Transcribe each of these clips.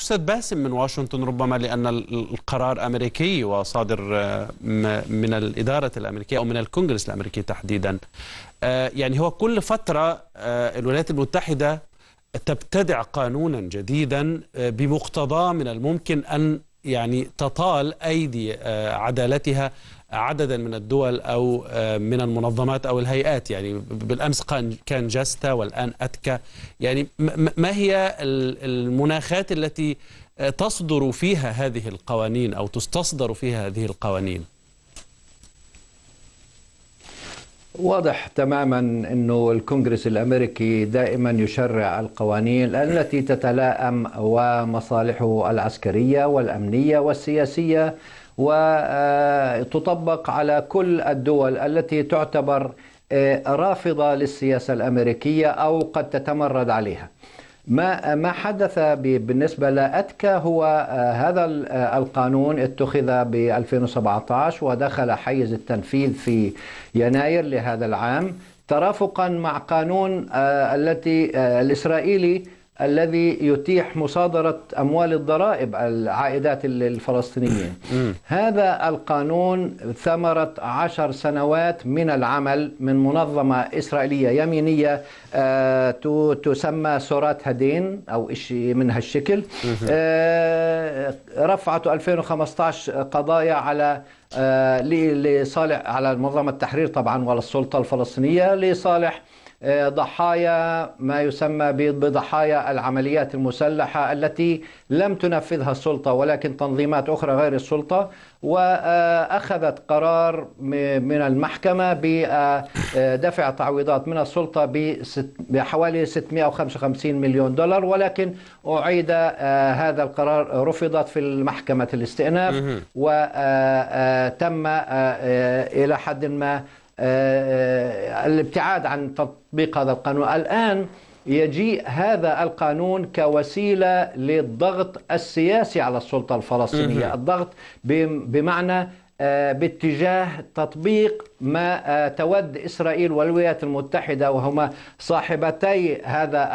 أستاذ باسم من واشنطن ربما لأن القرار أمريكي وصادر آه، من الإدارة الأمريكية أو من الكونغرس الأمريكي تحديدا آه، يعني هو كل فترة آه، الولايات المتحدة تبتدع قانونا جديدا بمقتضاه من الممكن أن يعني تطال أيدي آه، عدالتها عددا من الدول أو آه، من المنظمات أو الهيئات يعني بالأمس كان جاستا والآن أتكا يعني ما هي المناخات التي آه، تصدر فيها هذه القوانين أو تستصدر فيها هذه القوانين؟ واضح تماما انه الكونغرس الامريكي دائما يشرع القوانين التي تتلائم ومصالحه العسكريه والامنيه والسياسيه وتطبق على كل الدول التي تعتبر آه، رافضه للسياسه الامريكيه او قد تتمرد عليها. ما ما حدث بالنسبه لاتكا هو آه، هذا آه، القانون اتخذ ب 2017 ودخل حيز التنفيذ في يناير لهذا العام ترافقا مع قانون آه، التي الاسرائيلي الذي يتيح مصادرة أموال الضرائب العائدات الفلسطينيين هذا القانون ثمرة عشر سنوات من العمل من منظمة إسرائيلية يمينية آه، تسمى سورات هدين أو شيء من هالشكل رفعته 2015 قضايا على آه، لصالح على منظمة التحرير طبعا وللسلطة الفلسطينية لصالح آه، ضحايا ما يسمى بضحايا العمليات المسلحه التي لم تنفذها السلطه ولكن تنظيمات اخرى غير السلطه واخذت قرار من المحكمه بدفع آه، آه، تعويضات من السلطه بحوالي 655 مليون دولار ولكن اعيد هذا القرار رفضت في المحكمه الاستئناف وتم الى حد ما آه، آه، الابتعاد عن تطبيق هذا القانون الآن يجيء هذا القانون كوسيله للضغط السياسي على السلطه الفلسطينيه، الضغط بمعنى آه، باتجاه تطبيق ما تود اسرائيل والولايات المتحده وهما صاحبتي هذا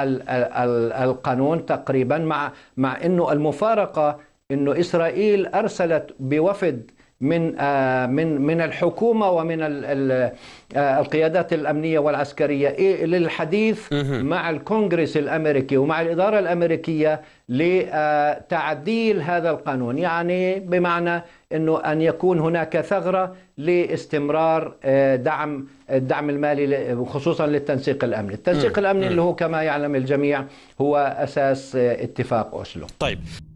القانون تقريبا مع مع انه المفارقه انه اسرائيل ارسلت بوفد من آه، من من الحكومه ومن آه، القيادات الامنيه والعسكريه إيه، للحديث مع الكونغرس الامريكي ومع الاداره الامريكيه لتعديل آه، هذا القانون يعني بمعنى انه ان يكون هناك ثغره لاستمرار دعم الدعم المالي خصوصا للتنسيق الامني، التنسيق الامني اللي هو كما يعلم الجميع هو اساس اتفاق اوسلو. طيب